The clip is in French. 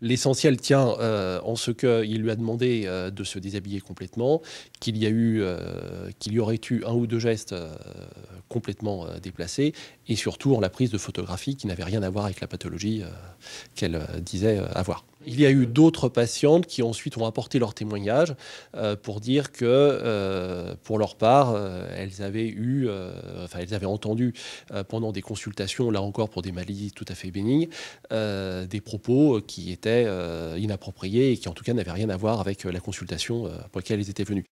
L'essentiel tient euh, en ce qu'il lui a demandé euh, de se déshabiller complètement, qu'il y, euh, y aurait eu un ou deux gestes complètement déplacés, et surtout en la prise de photographie qui n'avait rien à voir avec la pathologie qu'elle disait avoir. Il y a eu d'autres patientes qui ensuite ont apporté leur témoignage euh, pour dire que, euh, pour leur part, euh, elles avaient eu, enfin, elles avaient entendu pendant des consultations, là encore pour des maladies tout à fait bénignes, des propos qui étaient inappropriés et qui, en tout cas, n'avaient rien à voir avec la consultation pour laquelle elles étaient venues.